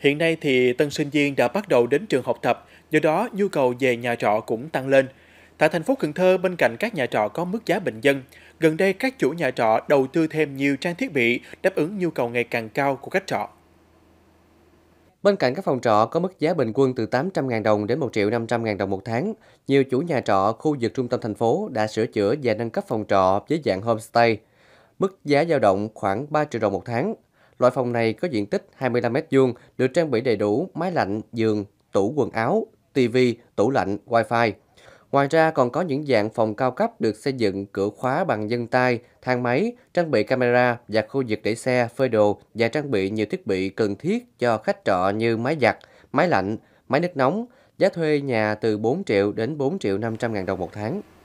Hiện nay thì tân sinh viên đã bắt đầu đến trường học tập, do đó nhu cầu về nhà trọ cũng tăng lên. Tại thành phố Cần Thơ, bên cạnh các nhà trọ có mức giá bình dân, gần đây các chủ nhà trọ đầu tư thêm nhiều trang thiết bị đáp ứng nhu cầu ngày càng cao của khách trọ. Bên cạnh các phòng trọ có mức giá bình quân từ 800.000 đồng đến 1 triệu 500.000 đồng một tháng, nhiều chủ nhà trọ khu vực trung tâm thành phố đã sửa chữa và nâng cấp phòng trọ với dạng homestay. Mức giá dao động khoảng 3 triệu đồng một tháng. Loại phòng này có diện tích 25 m2, được trang bị đầy đủ máy lạnh, giường, tủ quần áo, TV, tủ lạnh, wifi. Ngoài ra còn có những dạng phòng cao cấp được xây dựng cửa khóa bằng dân tay, thang máy, trang bị camera và khu vực để xe, phơi đồ và trang bị nhiều thiết bị cần thiết cho khách trọ như máy giặt, máy lạnh, máy nước nóng, giá thuê nhà từ 4 triệu đến 4 triệu 500 ngàn đồng một tháng.